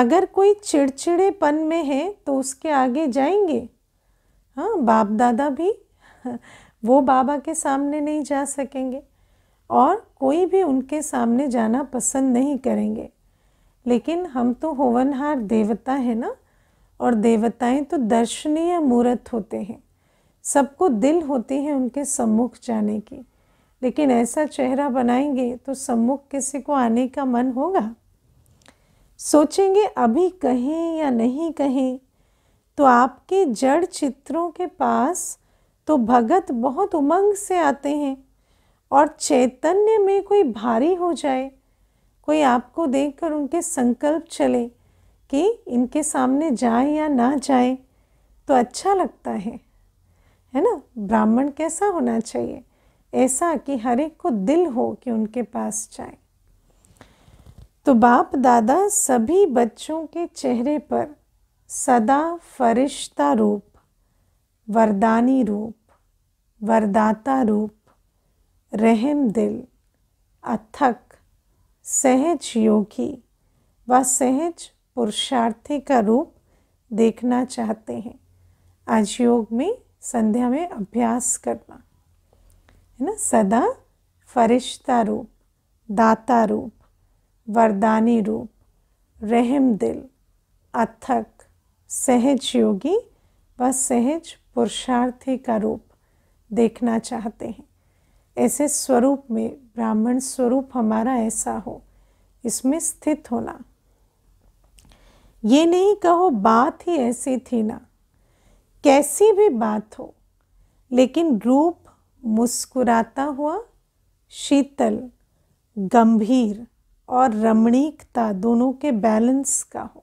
अगर कोई चिड़चिड़ेपन में है तो उसके आगे जाएंगे हाँ बाप दादा भी वो बाबा के सामने नहीं जा सकेंगे और कोई भी उनके सामने जाना पसंद नहीं करेंगे लेकिन हम तो होवनहार देवता है ना और देवताएं तो दर्शनीय मूर्त होते हैं सबको दिल होती है उनके सम्मुख जाने की लेकिन ऐसा चेहरा बनाएंगे तो सम्मुख किसी को आने का मन होगा सोचेंगे अभी कहें या नहीं कहें तो आपके जड़ चित्रों के पास तो भगत बहुत उमंग से आते हैं और चैतन्य में कोई भारी हो जाए कोई आपको देखकर उनके संकल्प चले कि इनके सामने जाए या ना जाए तो अच्छा लगता है है ना ब्राह्मण कैसा होना चाहिए ऐसा कि हर एक को दिल हो कि उनके पास जाए तो बाप दादा सभी बच्चों के चेहरे पर सदा फरिश्ता रूप वरदानी रूप वरदाता रूप रहम दिल अथक सहज योगी व सहज पुरुषार्थी का रूप देखना चाहते हैं आज योग में संध्या में अभ्यास करना है ना सदा फरिश्ता रूप दाता रूप वरदानी रूप रहम दिल अथक सहज योगी व सहज पुरुषार्थी का रूप देखना चाहते हैं ऐसे स्वरूप में ब्राह्मण स्वरूप हमारा ऐसा हो इसमें स्थित होना ये नहीं कहो बात ही ऐसी थी ना कैसी भी बात हो लेकिन रूप मुस्कुराता हुआ शीतल गंभीर और रमणीकता दोनों के बैलेंस का हो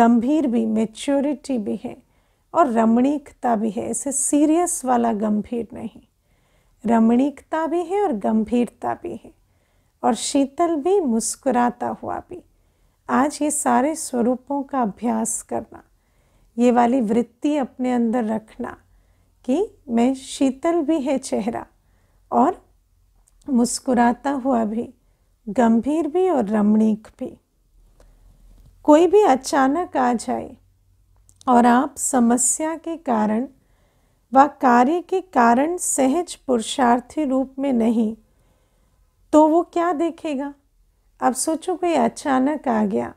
गंभीर भी मेच्योरिटी भी है और रमणीकता भी है इसे सीरियस वाला गंभीर नहीं रमणीकता भी है और गंभीरता भी है और शीतल भी मुस्कुराता हुआ भी आज ये सारे स्वरूपों का अभ्यास करना ये वाली वृत्ति अपने अंदर रखना कि मैं शीतल भी है चेहरा और मुस्कुराता हुआ भी गंभीर भी और रमणीक भी कोई भी अचानक आ जाए और आप समस्या के कारण व कार्य के कारण सहज पुरुषार्थी रूप में नहीं तो वो क्या देखेगा अब सोचो कोई अचानक आ गया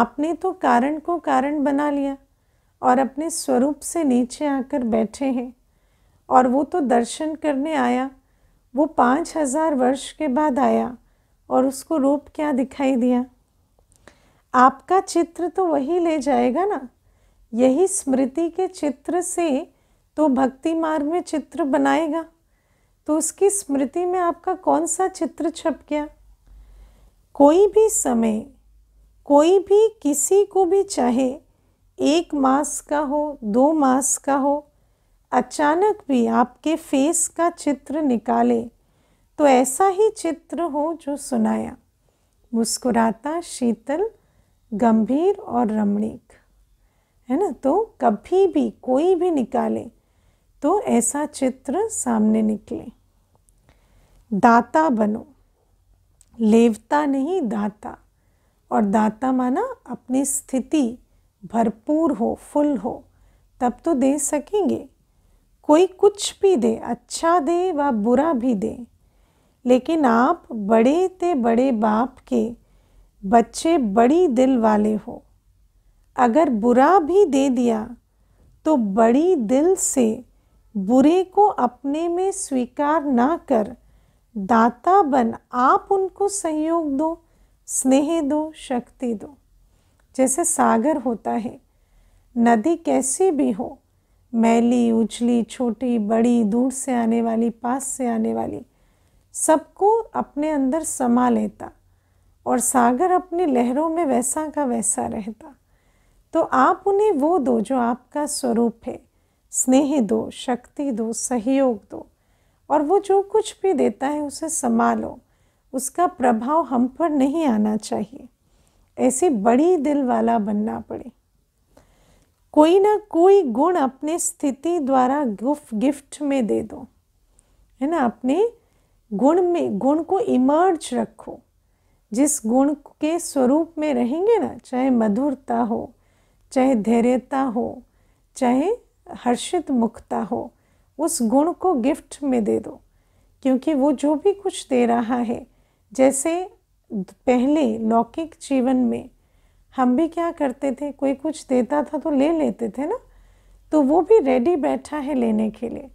आपने तो कारण को कारण बना लिया और अपने स्वरूप से नीचे आकर बैठे हैं और वो तो दर्शन करने आया वो पाँच हजार वर्ष के बाद आया और उसको रूप क्या दिखाई दिया आपका चित्र तो वही ले जाएगा ना यही स्मृति के चित्र से तो भक्ति मार्ग में चित्र बनाएगा तो उसकी स्मृति में आपका कौन सा चित्र छप गया कोई भी समय कोई भी किसी को भी चाहे एक मास का हो दो मास का हो अचानक भी आपके फेस का चित्र निकाले तो ऐसा ही चित्र हो जो सुनाया मुस्कुराता शीतल गंभीर और रमणीक है ना तो कभी भी कोई भी निकाले तो ऐसा चित्र सामने निकले दाता बनो लेवता नहीं दाता और दाता माना अपनी स्थिति भरपूर हो फुल हो तब तो दे सकेंगे कोई कुछ भी दे अच्छा दे व बुरा भी दे लेकिन आप बड़े ते बड़े बाप के बच्चे बड़ी दिल वाले हो अगर बुरा भी दे दिया तो बड़ी दिल से बुरे को अपने में स्वीकार ना कर दाता बन आप उनको सहयोग दो स्नेह दो शक्ति दो जैसे सागर होता है नदी कैसी भी हो मैली उछली छोटी बड़ी दूर से आने वाली पास से आने वाली सबको अपने अंदर समा लेता और सागर अपनी लहरों में वैसा का वैसा रहता तो आप उन्हें वो दो जो आपका स्वरूप है स्नेह दो शक्ति दो सहयोग दो और वो जो कुछ भी देता है उसे संभालो उसका प्रभाव हम पर नहीं आना चाहिए ऐसे बड़ी दिल वाला बनना पड़े कोई ना कोई गुण अपने स्थिति द्वारा गिफ्ट गिफ्ट में दे दो है ना अपने गुण में गुण को इमर्ज रखो जिस गुण के स्वरूप में रहेंगे ना चाहे मधुरता हो चाहे धैर्यता हो चाहे हर्षित मुखता हो उस गुण को गिफ्ट में दे दो क्योंकि वो जो भी कुछ दे रहा है जैसे पहले लौकिक जीवन में हम भी क्या करते थे कोई कुछ देता था तो ले लेते थे ना तो वो भी रेडी बैठा है लेने के लिए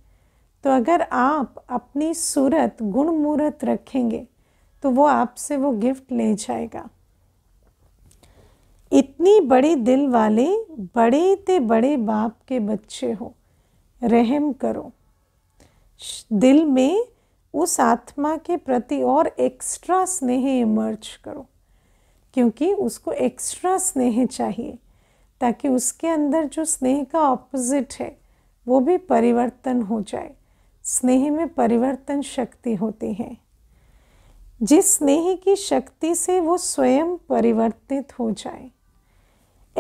तो अगर आप अपनी सूरत गुण मूर्त रखेंगे तो वो आपसे वो गिफ्ट ले जाएगा इतनी बड़ी दिल वाले बड़े ते बड़े बाप के बच्चे हो रहम करो दिल में उस आत्मा के प्रति और एक्स्ट्रा स्नेह इमर्ज करो क्योंकि उसको एक्स्ट्रा स्नेह चाहिए ताकि उसके अंदर जो स्नेह का ऑपोजिट है वो भी परिवर्तन हो जाए स्नेह में परिवर्तन शक्ति होती है जिस स्नेह की शक्ति से वो स्वयं परिवर्तित हो जाए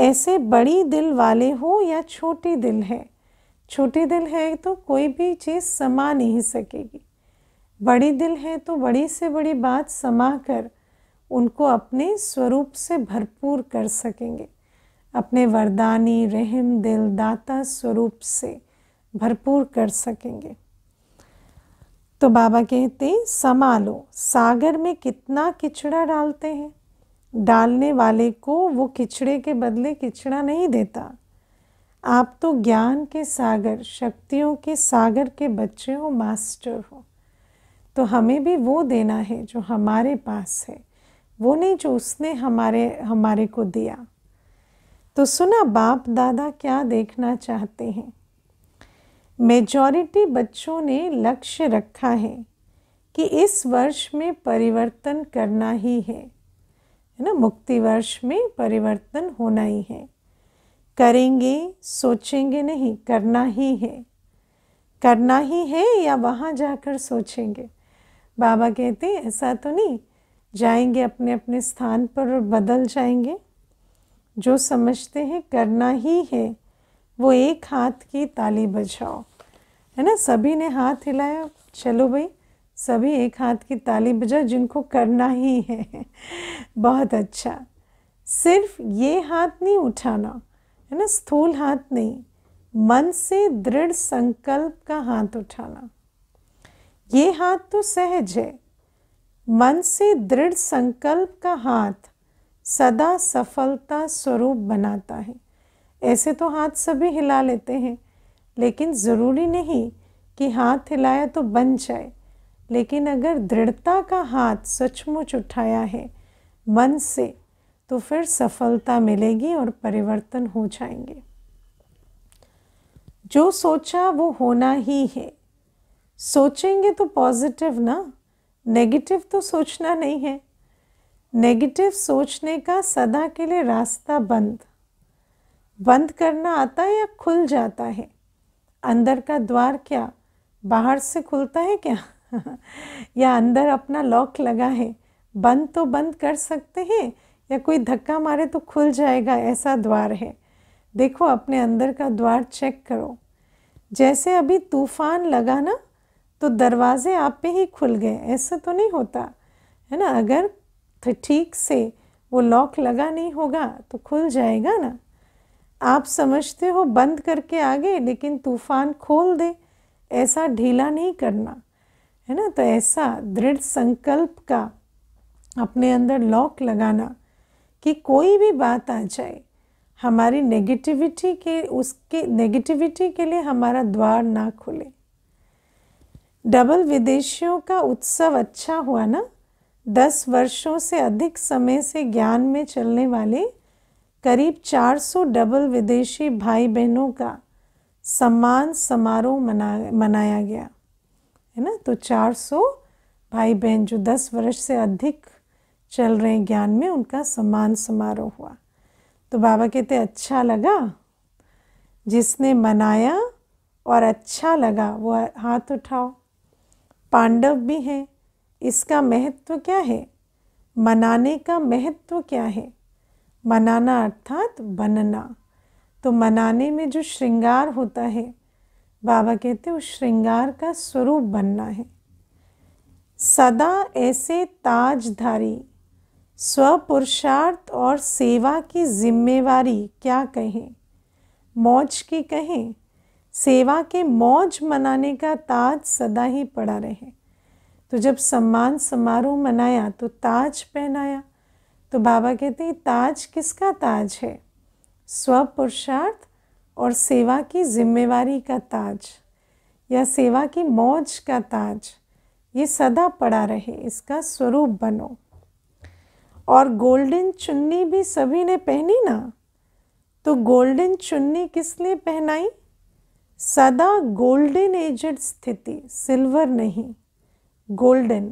ऐसे बड़ी दिल वाले हो या छोटी दिल है छोटी दिल है तो कोई भी चीज़ समा नहीं सकेगी बड़ी दिल है तो बड़ी से बड़ी बात समा कर उनको अपने स्वरूप से भरपूर कर सकेंगे अपने वरदानी रहम दिल दाता स्वरूप से भरपूर कर सकेंगे तो बाबा कहते समा लो सागर में कितना किचड़ा डालते हैं डालने वाले को वो किचड़े के बदले किचड़ा नहीं देता आप तो ज्ञान के सागर शक्तियों के सागर के बच्चे हो मास्टर हो तो हमें भी वो देना है जो हमारे पास है वो नहीं जो उसने हमारे हमारे को दिया तो सुना बाप दादा क्या देखना चाहते हैं मेजॉरिटी बच्चों ने लक्ष्य रखा है कि इस वर्ष में परिवर्तन करना ही है है ना मुक्ति वर्ष में परिवर्तन होना ही है करेंगे सोचेंगे नहीं करना ही है करना ही है या वहाँ जाकर सोचेंगे बाबा कहते हैं ऐसा तो नहीं जाएंगे अपने अपने स्थान पर और बदल जाएंगे जो समझते हैं करना ही है वो एक हाथ की ताली बजाओ है ना सभी ने हाथ हिलाया चलो भाई सभी एक हाथ की ताली बजाओ जिनको करना ही है बहुत अच्छा सिर्फ ये हाथ नहीं उठाना है ना स्थूल हाथ नहीं मन से दृढ़ संकल्प का हाथ उठाना ये हाथ तो सहज है मन से दृढ़ संकल्प का हाथ सदा सफलता स्वरूप बनाता है ऐसे तो हाथ सभी हिला लेते हैं लेकिन ज़रूरी नहीं कि हाथ हिलाया तो बन जाए लेकिन अगर दृढ़ता का हाथ सचमुच उठाया है मन से तो फिर सफलता मिलेगी और परिवर्तन हो जाएंगे जो सोचा वो होना ही है सोचेंगे तो पॉजिटिव ना नेगेटिव तो सोचना नहीं है नेगेटिव सोचने का सदा के लिए रास्ता बंद बंद करना आता है या खुल जाता है अंदर का द्वार क्या बाहर से खुलता है क्या या अंदर अपना लॉक लगा है बंद तो बंद कर सकते हैं या कोई धक्का मारे तो खुल जाएगा ऐसा द्वार है देखो अपने अंदर का द्वार चेक करो जैसे अभी तूफान लगा ना तो दरवाजे आप पे ही खुल गए ऐसा तो नहीं होता है ना अगर ठीक से वो लॉक लगा नहीं होगा तो खुल जाएगा ना आप समझते हो बंद करके आगे लेकिन तूफान खोल दे ऐसा ढीला नहीं करना है ना तो ऐसा दृढ़ संकल्प का अपने अंदर लॉक लगाना कि कोई भी बात आ जाए हमारी नेगेटिविटी के उसके नेगेटिविटी के लिए हमारा द्वार ना खुले डबल विदेशियों का उत्सव अच्छा हुआ ना दस वर्षों से अधिक समय से ज्ञान में चलने वाले करीब 400 डबल विदेशी भाई बहनों का सम्मान समारोह मना मनाया गया है ना तो 400 भाई बहन जो 10 वर्ष से अधिक चल रहे ज्ञान में उनका सम्मान समारोह हुआ तो बाबा कहते अच्छा लगा जिसने मनाया और अच्छा लगा वो हाथ उठाओ पांडव भी हैं इसका महत्व क्या है मनाने का महत्व क्या है मनाना अर्थात बनना तो मनाने में जो श्रृंगार होता है बाबा कहते हैं उस श्रृंगार का स्वरूप बनना है सदा ऐसे ताजधारी स्वपुरुषार्थ और सेवा की जिम्मेवारी क्या कहें मौज की कहें सेवा के मौज मनाने का ताज सदा ही पड़ा रहे तो जब सम्मान समारोह मनाया तो ताज पहनाया तो बाबा कहते हैं ताज किसका ताज है स्वपुरुषार्थ और सेवा की जिम्मेवारी का ताज या सेवा की मौज का ताज ये सदा पड़ा रहे इसका स्वरूप बनो और गोल्डन चुन्नी भी सभी ने पहनी ना तो गोल्डन चुन्नी किस लिए पहनाई सदा गोल्डन एजेड स्थिति सिल्वर नहीं गोल्डन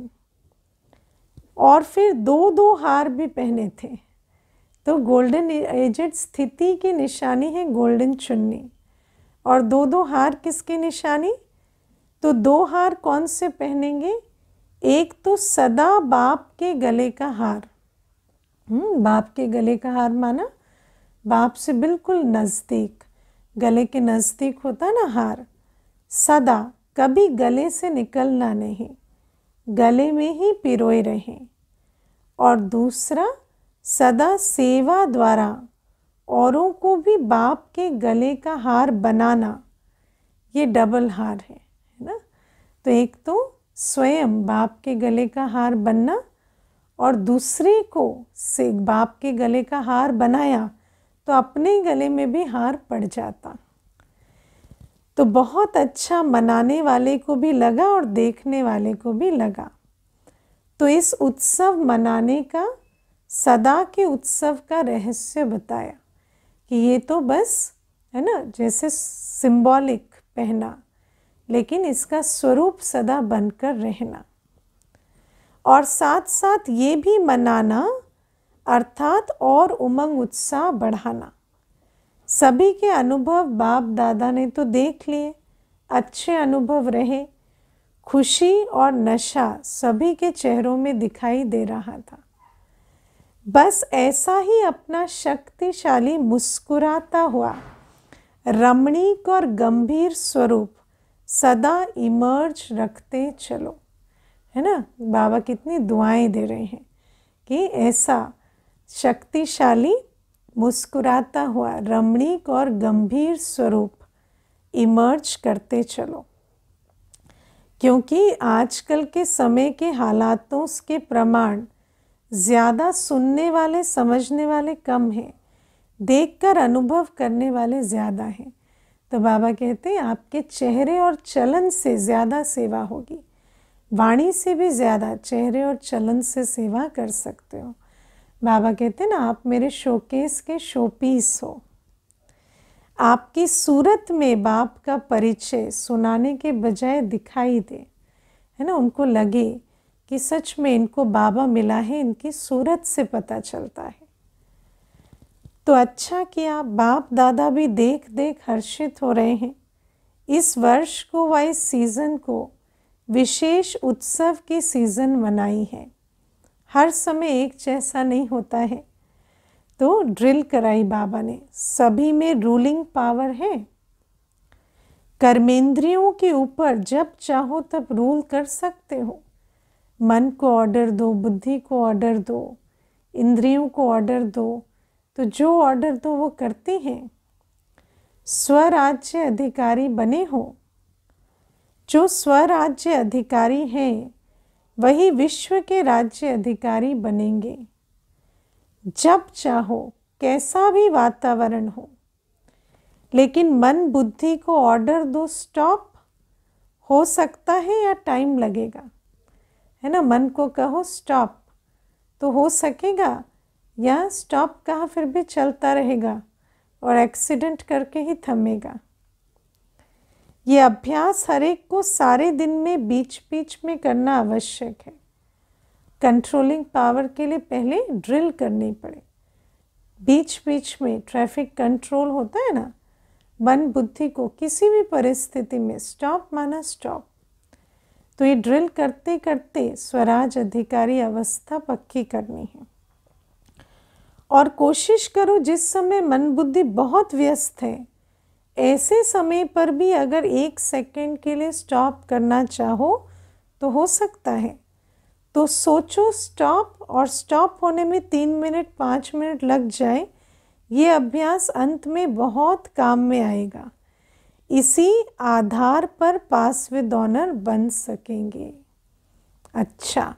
और फिर दो दो हार भी पहने थे तो गोल्डन एजड स्थिति की निशानी है गोल्डन चुन्नी और दो दो हार किसकी निशानी तो दो हार कौन से पहनेंगे एक तो सदा बाप के गले का हार हम्म, बाप के गले का हार माना बाप से बिल्कुल नज़दीक गले के नज़दीक होता ना हार सदा कभी गले से निकलना नहीं गले में ही पिरोए रहें और दूसरा सदा सेवा द्वारा औरों को भी बाप के गले का हार बनाना ये डबल हार है है ना तो एक तो स्वयं बाप के गले का हार बनना और दूसरे को से बाप के गले का हार बनाया तो अपने गले में भी हार पड़ जाता तो बहुत अच्छा मनाने वाले को भी लगा और देखने वाले को भी लगा तो इस उत्सव मनाने का सदा के उत्सव का रहस्य बताया कि ये तो बस है ना जैसे सिंबॉलिक पहना लेकिन इसका स्वरूप सदा बनकर रहना और साथ साथ ये भी मनाना अर्थात और उमंग उत्साह बढ़ाना सभी के अनुभव बाप दादा ने तो देख लिए अच्छे अनुभव रहे खुशी और नशा सभी के चेहरों में दिखाई दे रहा था बस ऐसा ही अपना शक्तिशाली मुस्कुराता हुआ रमणीक और गंभीर स्वरूप सदा इमर्ज रखते चलो है ना बाबा कितनी दुआएं दे रहे हैं कि ऐसा शक्तिशाली मुस्कुराता हुआ रमणीक और गंभीर स्वरूप इमर्ज करते चलो क्योंकि आजकल के समय के हालातों के प्रमाण ज़्यादा सुनने वाले समझने वाले कम हैं देखकर अनुभव करने वाले ज़्यादा हैं तो बाबा कहते हैं आपके चेहरे और चलन से ज़्यादा सेवा होगी वाणी से भी ज़्यादा चेहरे और चलन से सेवा कर सकते हो बाबा कहते हैं ना आप मेरे शोकेस के शोपीस हो आपकी सूरत में बाप का परिचय सुनाने के बजाय दिखाई दे है ना उनको लगे कि सच में इनको बाबा मिला है इनकी सूरत से पता चलता है तो अच्छा किया बाप दादा भी देख देख हर्षित हो रहे हैं इस वर्ष को व इस सीज़न को विशेष उत्सव की सीज़न मनाई है हर समय एक जैसा नहीं होता है तो ड्रिल कराई बाबा ने सभी में रूलिंग पावर है कर्मेंद्रियों के ऊपर जब चाहो तब रूल कर सकते हो मन को ऑर्डर दो बुद्धि को ऑर्डर दो इंद्रियों को ऑर्डर दो तो जो ऑर्डर दो वो करती हैं स्वराज्य अधिकारी बने हो जो स्वराज्य अधिकारी हैं वही विश्व के राज्य अधिकारी बनेंगे जब चाहो कैसा भी वातावरण हो लेकिन मन बुद्धि को ऑर्डर दो स्टॉप हो सकता है या टाइम लगेगा है ना मन को कहो स्टॉप तो हो सकेगा या स्टॉप कहाँ फिर भी चलता रहेगा और एक्सीडेंट करके ही थमेगा ये अभ्यास हर एक को सारे दिन में बीच बीच में करना आवश्यक है कंट्रोलिंग पावर के लिए पहले ड्रिल करनी पड़े बीच बीच में ट्रैफिक कंट्रोल होता है ना मन बुद्धि को किसी भी परिस्थिति में स्टॉप माना स्टॉप तो ये ड्रिल करते करते स्वराज अधिकारी अवस्था पक्की करनी है और कोशिश करो जिस समय मन बुद्धि बहुत व्यस्त है ऐसे समय पर भी अगर एक सेकंड के लिए स्टॉप करना चाहो तो हो सकता है तो सोचो स्टॉप और स्टॉप होने में तीन मिनट पाँच मिनट लग जाए ये अभ्यास अंत में बहुत काम में आएगा इसी आधार पर पास विद ऑनर बन सकेंगे अच्छा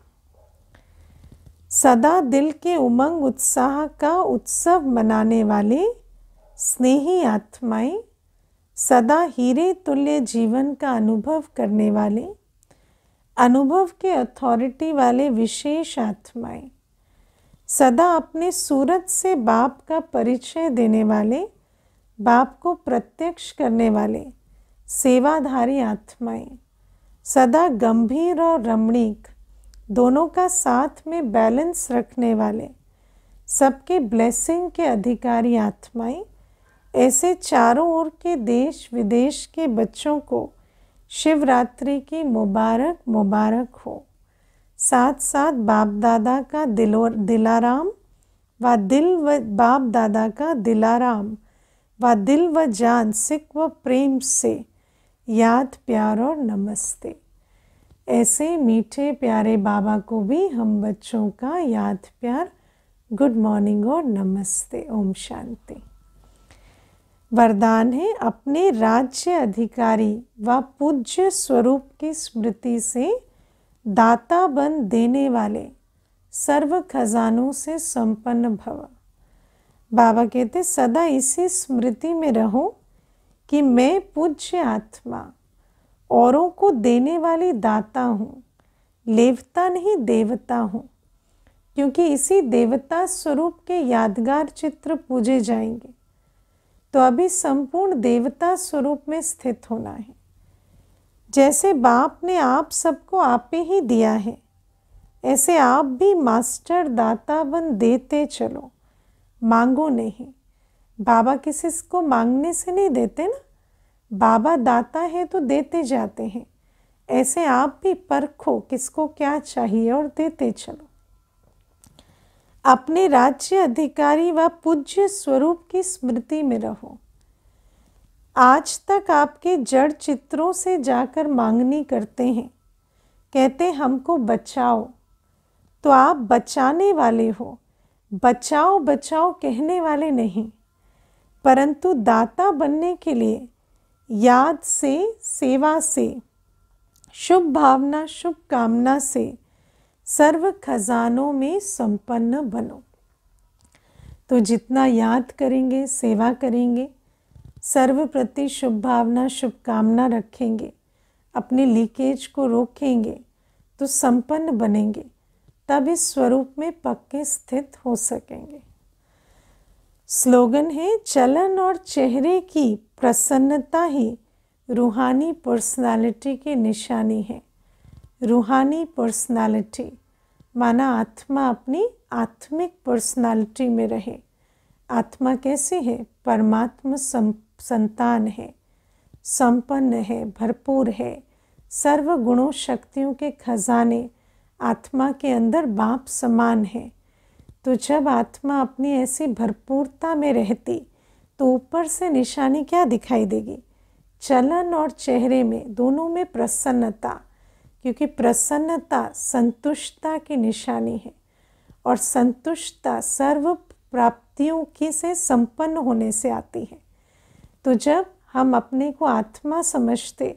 सदा दिल के उमंग उत्साह का उत्सव मनाने वाले स्नेही आत्माएं सदा हीरे तुल्य जीवन का अनुभव करने वाले अनुभव के अथॉरिटी वाले विशेष आत्माएं सदा अपने सूरत से बाप का परिचय देने वाले बाप को प्रत्यक्ष करने वाले सेवाधारी आत्माएं सदा गंभीर और रमणीक दोनों का साथ में बैलेंस रखने वाले सबके ब्लेसिंग के अधिकारी आत्माएं ऐसे चारों ओर के देश विदेश के बच्चों को शिवरात्रि की मुबारक मुबारक हो साथ साथ बाप दादा का दिलो दिलाराम व दिल व बाप दादा का दिलाराम व दिल व जान सिख व प्रेम से याद प्यार और नमस्ते ऐसे मीठे प्यारे बाबा को भी हम बच्चों का याद प्यार गुड मॉर्निंग और नमस्ते ओम शांति वरदान है अपने राज्य अधिकारी व पूज्य स्वरूप की स्मृति से दाता बन देने वाले सर्व खजानों से संपन्न भव बाबा कहते सदा इसी स्मृति में रहो कि मैं पूज्य आत्मा औरों को देने वाली दाता हूँ लेवता नहीं देवता हूँ क्योंकि इसी देवता स्वरूप के यादगार चित्र पूजे जाएंगे तो अभी संपूर्ण देवता स्वरूप में स्थित होना है जैसे बाप ने आप सबको आपे ही दिया है ऐसे आप भी मास्टर दाता बन देते चलो मांगो नहीं बाबा किसी को मांगने से नहीं देते ना बाबा दाता है तो देते जाते हैं ऐसे आप भी परखो किसको क्या चाहिए और देते चलो अपने राज्य अधिकारी व पूज्य स्वरूप की स्मृति में रहो आज तक आपके जड़ चित्रों से जाकर मांगनी करते हैं कहते हमको बचाओ तो आप बचाने वाले हो बचाओ बचाओ कहने वाले नहीं परंतु दाता बनने के लिए याद से सेवा से शुभ भावना शुभ कामना से सर्व खजानों में संपन्न बनो तो जितना याद करेंगे सेवा करेंगे सर्व प्रति शुभ भावना शुभकामना रखेंगे अपने लीकेज को रोकेंगे तो संपन्न बनेंगे तब इस स्वरूप में पक्के स्थित हो सकेंगे स्लोगन है चलन और चेहरे की प्रसन्नता ही रूहानी पर्सनालिटी की निशानी है रूहानी पर्सनालिटी माना आत्मा अपनी आत्मिक पर्सनालिटी में रहे आत्मा कैसी है परमात्मा संतान है संपन्न है भरपूर है सर्व गुणों शक्तियों के खजाने आत्मा के अंदर बाप समान है तो जब आत्मा अपनी ऐसी भरपूरता में रहती तो ऊपर से निशानी क्या दिखाई देगी चलन और चेहरे में दोनों में प्रसन्नता क्योंकि प्रसन्नता संतुष्टता की निशानी है और संतुष्टता सर्व प्राप्तियों की से संपन्न होने से आती है तो जब हम अपने को आत्मा समझते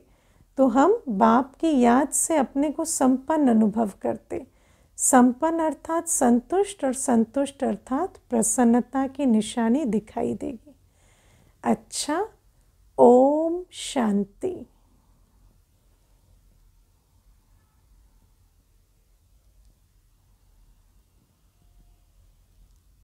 तो हम बाप की याद से अपने को संपन्न अनुभव करते संपन्न अर्थात संतुष्ट और संतुष्ट अर्थात प्रसन्नता की निशानी दिखाई देगी अच्छा ओम शांति